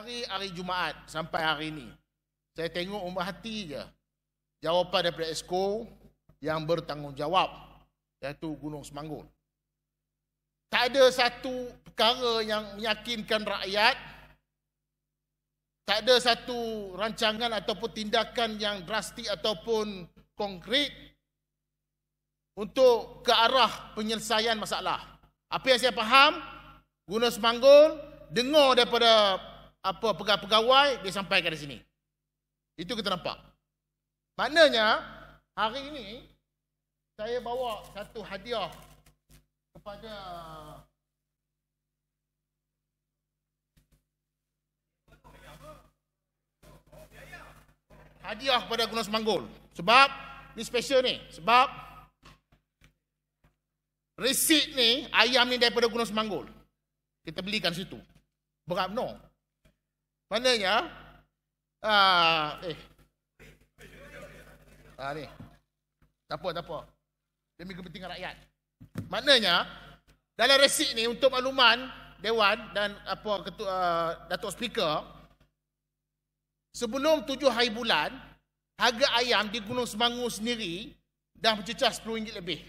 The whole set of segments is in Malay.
hari hari Jumaat sampai hari ini. Saya tengok umat hati je. Jawapan daripada esko yang bertanggungjawab iaitu Gunung Semanggul. Tak ada satu perkara yang meyakinkan rakyat. Tak ada satu rancangan ataupun tindakan yang drastik ataupun konkret untuk ke arah penyelesaian masalah. Apa yang saya faham, Gunung Semanggul dengar daripada apa pegawai-pegawai dia sampaikan di sini. Itu kita nampak. Maknanya hari ini saya bawa satu hadiah kepada hadiah kepada Gunung Semanggul. Sebab ni special ni. Sebab resit ni ayam ni daripada Gunung Semanggul. Kita belikan situ. Berat benar. No. Maknanya ah eh. Ah ni. Tak apa tak apa. Demi kepentingan rakyat. Maknanya dalam resit ni untuk makluman dewan dan apa ketua uh, Datuk Speaker sebelum tujuh hari bulan harga ayam di Gunung Semangu sendiri dah mencecah RM10 lebih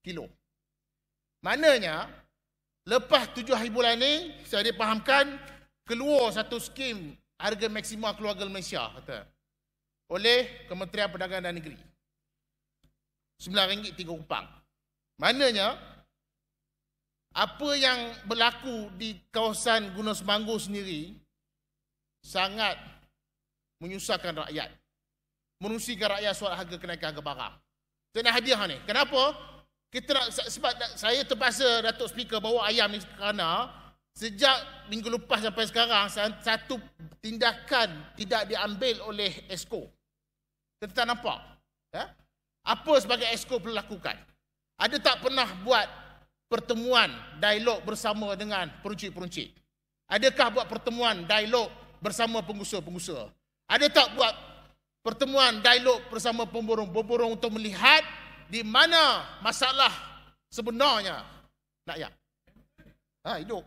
kilo. Maknanya lepas tujuh hari bulan ni saya dipahamkan keluar satu skim harga maksimum keluarga Malaysia kata oleh Kementerian Perdagangan dan Negeri. RM9.3 kupang. Mananya apa yang berlaku di kawasan Gunung Semanggu sendiri sangat menyusahkan rakyat. Menusikan rakyat soal harga kenaikan harga barang. Saya nak hadiah ni. Kenapa? Kita nak, sebab saya terpaksa Datuk Speaker bawa ayam ni kerana Sejak minggu lepas sampai sekarang, satu tindakan tidak diambil oleh esko. Kita tak nampak. Ya? Apa sebagai esko perlu lakukan? Ada tak pernah buat pertemuan dialog bersama dengan peruncit-peruncit? Adakah buat pertemuan dialog bersama pengusaha-pengusaha? Ada tak buat pertemuan dialog bersama pemborong-pemborong untuk melihat di mana masalah sebenarnya nak yang? Ha, hidup.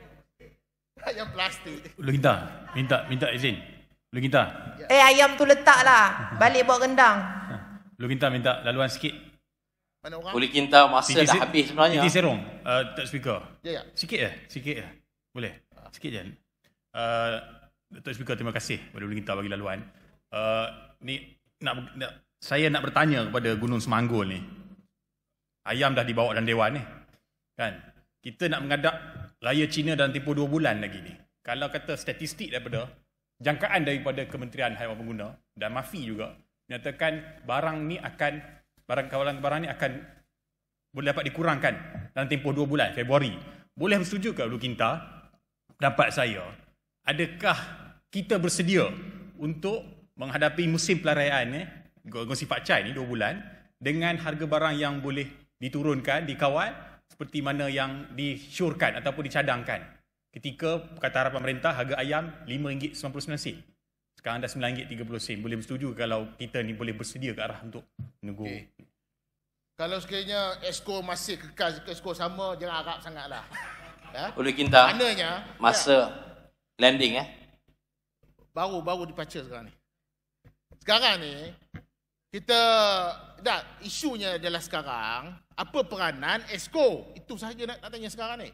ayam plastik. Lu kita, minta, minta izin. Lu minta. Eh, ayam tu letaklah. Balik buat rendang. Lu kita, minta. Laluan sikit. Mana orang? Boleh kita masa PG, dah habis sebenarnya. Ini serong. Uh, tak speaker. Ya, ya. Sikit je. Sikit je. Boleh. Sikit je. Uh, eh, Dr. Speaker, terima kasih kepada Bulu bagi laluan. Uh, ni, nak, nak, saya nak bertanya kepada Gunung Semanggul ni. Ayam dah dibawa dalam Dewan ni. Kan? kita nak mengadap raya Cina dalam tempoh dua bulan lagi ni. Kalau kata statistik daripada jangkaan daripada Kementerian Haiwan Pengguna dan MAFI juga menyatakan barang ni akan barang kawalan barang ni akan boleh dapat dikurangkan dalam tempoh dua bulan Februari. Boleh bersetuju ke Lu Kinta? Dapat saya. Adakah kita bersedia untuk menghadapi musim pelarayan eh, gongsi pak cai ni dua bulan dengan harga barang yang boleh diturunkan, dikawal seperti mana yang disyurkan ataupun dicadangkan ketika kata harapan pemerintah harga ayam RM5.99 sekarang dah RM9.30 boleh bersetuju kalau kita ni boleh bersedia ke arah untuk menunggu okay. kalau sekiranya esko masih kekal esko sama jangan harap sangatlah ya boleh kita mananya masa ya. landing eh baru-baru dipaca sekarang ni sekarang ni kita dah isunya adalah sekarang apa peranan esko itu saja nak, nak tanya sekarang ni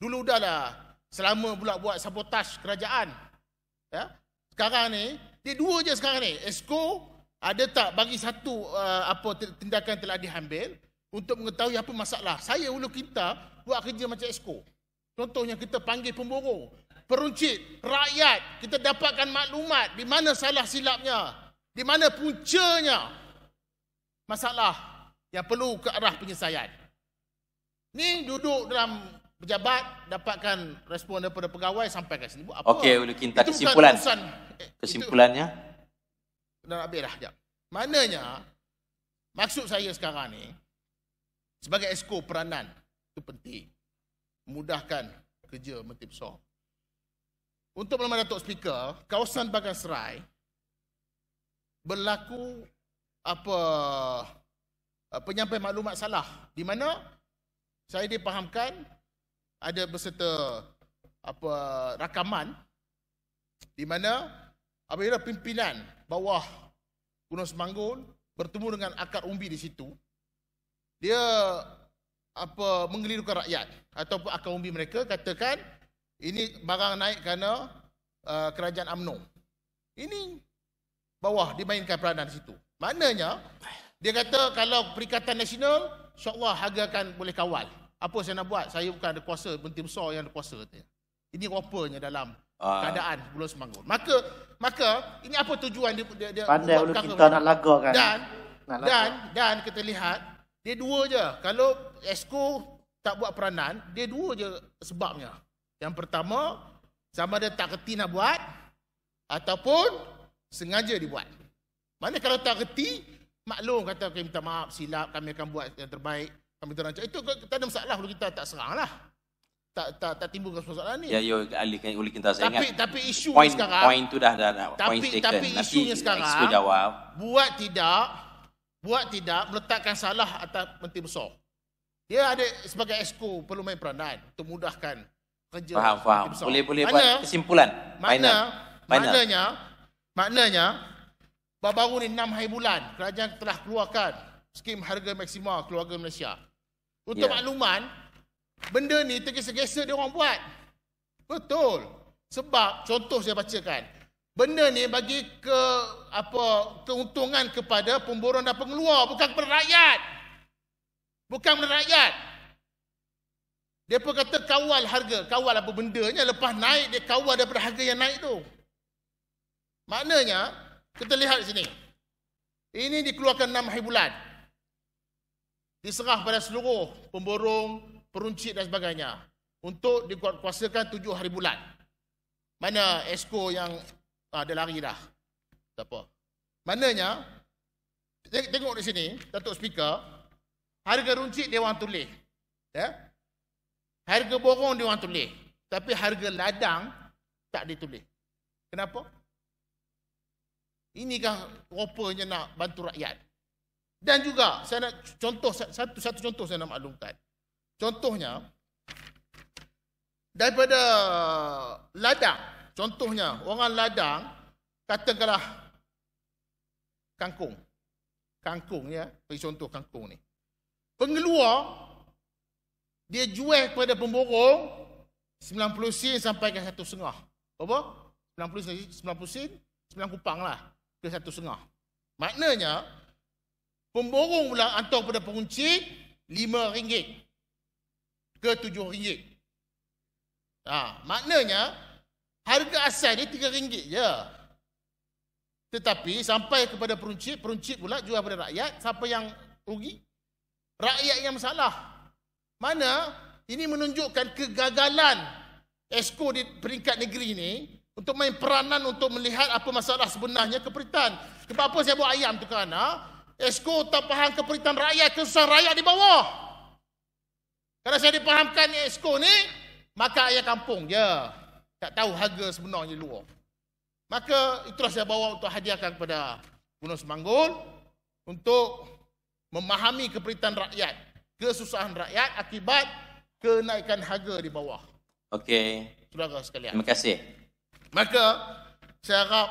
dulu dahlah selama pula buat sabotaj kerajaan ya sekarang ni dia dua je sekarang ni esko ada tak bagi satu uh, apa tindakan telah diambil untuk mengetahui apa masalah saya ulu kita buat kerja macam esko contohnya kita panggil pemburu peruncit rakyat kita dapatkan maklumat di mana salah silapnya di mana puncanya masalah yang perlu ke arah penyelesaian. Ni duduk dalam pejabat dapatkan respon daripada pegawai sampai ke sini. buat Apa? Okey, boleh kita kesimpulan. Urusan, eh, Kesimpulannya itu, dah habis dah jap. Mananya maksud saya sekarang ni sebagai esko peranan itu penting. Mudahkan kerja Menteri Besar. Untuk melamar Datuk Speaker, kawasan Bagan Serai berlaku apa ah, penyampaian maklumat salah di mana saya dipahamkan ada berserta apa rakaman di mana apabila pimpinan bawah Gunung Semanggul bertemu dengan akar umbi di situ dia apa mengelirukan rakyat ataupun akar umbi mereka katakan ini barang naik kerana uh, kerajaan UMNO ini bawah dimainkan peranan di situ Maknanya, dia kata kalau Perikatan Nasional, insyaAllah harga akan boleh kawal. Apa saya nak buat? Saya bukan ada kuasa, penting besar yang ada kuasa. tu. Ini rupanya dalam ah. keadaan uh. bulan semanggul. Maka, maka ini apa tujuan dia? dia, dia Pandai dulu kita kata. nak lagu kan? Dan, lagu. dan, dan kita lihat, dia dua je. Kalau Esko tak buat peranan, dia dua je sebabnya. Yang pertama, sama ada tak keti nak buat, ataupun sengaja dibuat. Mana kalau tak reti, maklum kata kami minta maaf, silap, kami akan buat yang terbaik. Kami tak rancang. Itu tak ada masalah kalau kita tak serang lah. Tak, tak, tak timbul masalah ni. Ya, yo, ya, Ali, boleh kita saya ingat. Tapi isu point, sekarang. Point tu dah, dah, dah tapi, point taken. Tapi isunya sekarang. jawab. Buat tidak, buat tidak, meletakkan salah atas menteri besar. Dia ada sebagai esko perlu main peranan untuk mudahkan kerja. Faham, faham. Boleh, boleh mana, buat kesimpulan. Mana, Final. Maknanya, maknanya, Baru-baru ni 6 hari bulan, kerajaan telah keluarkan skim harga maksima keluarga Malaysia. Untuk yeah. makluman, benda ni tergesa-gesa dia orang buat. Betul. Sebab contoh saya bacakan. Benda ni bagi ke apa keuntungan kepada pemborong dan pengeluar bukan kepada rakyat. Bukan kepada rakyat. Depa kata kawal harga, kawal apa bendanya lepas naik dia kawal daripada harga yang naik tu. Maknanya kita lihat sini. Ini dikeluarkan enam hari bulan. Diserah pada seluruh pemborong, peruncit dan sebagainya. Untuk dikuasakan tujuh hari bulan. Mana esko yang ada ah, lari dah. Siapa? apa. Mananya, tengok di sini, Datuk Speaker, harga runcit dia orang tulis. Ya? Harga borong dia orang tulis. Tapi harga ladang tak ditulis. Kenapa? Kenapa? Inikah rupanya nak bantu rakyat. Dan juga saya nak contoh satu-satu contoh saya nak maklumkan. Contohnya daripada ladang. Contohnya orang ladang katakanlah kangkung. Kangkung ya, bagi contoh kangkung ni. Pengeluar dia jual kepada pemborong 90 sen sampai ke 1 setengah. Apa? 90 sen, 90 sen, 9 kupang lah ke satu setengah. Maknanya, pemborong pula hantar pada pengunci lima ringgit ke tujuh ringgit. Ha, maknanya, harga asal ni tiga ringgit je. Tetapi sampai kepada peruncit, peruncit pula jual kepada rakyat, siapa yang rugi? Rakyat yang salah. Mana ini menunjukkan kegagalan esko di peringkat negeri ini untuk main peranan untuk melihat apa masalah sebenarnya keperitan. Sebab apa saya buat ayam tu kerana ha? Esko tak faham keperitan rakyat, kesusahan rakyat di bawah. Kalau saya dipahamkan Esko ni, maka ayah kampung dia tak tahu harga sebenarnya luar. Maka itulah saya bawa untuk hadiahkan kepada Gunung Semanggul untuk memahami keperitan rakyat, kesusahan rakyat akibat kenaikan harga di bawah. Okey. Saudara sekalian. Terima kasih. Maka saya harap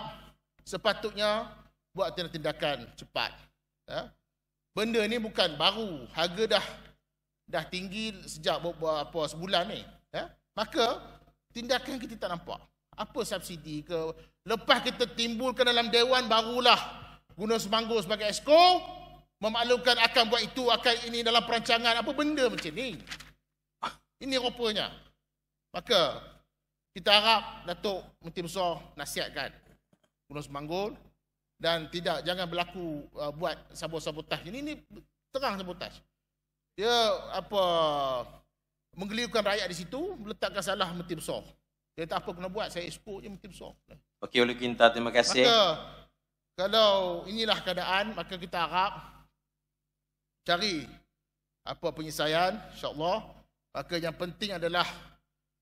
sepatutnya buat tindakan cepat. Ya. Benda ni bukan baru, harga dah dah tinggi sejak beberapa sebulan ni. Ya. Maka tindakan kita tak nampak. Apa subsidi ke lepas kita timbulkan dalam dewan barulah Gunung Semanggu sebagai esko memaklumkan akan buat itu akan ini dalam perancangan apa benda macam ni. Ini rupanya. Maka kita harap Datuk Menteri Besar nasihatkan Gunung Semanggul dan tidak jangan berlaku uh, buat sabotaj. Ini ini terang sabotaj. Dia apa menggelirukan rakyat di situ, meletakkan salah Menteri Besar. Dia tak apa kena buat, saya expose je Menteri Besar. Okey, oleh kita terima kasih. Maka, kalau inilah keadaan, maka kita harap cari apa penyelesaian, insyaAllah. Maka yang penting adalah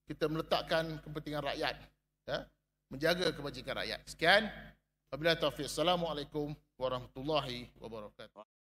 kita meletakkan kepentingan rakyat ya menjaga kebajikan rakyat sekian wabillahi taufik assalamualaikum warahmatullahi wabarakatuh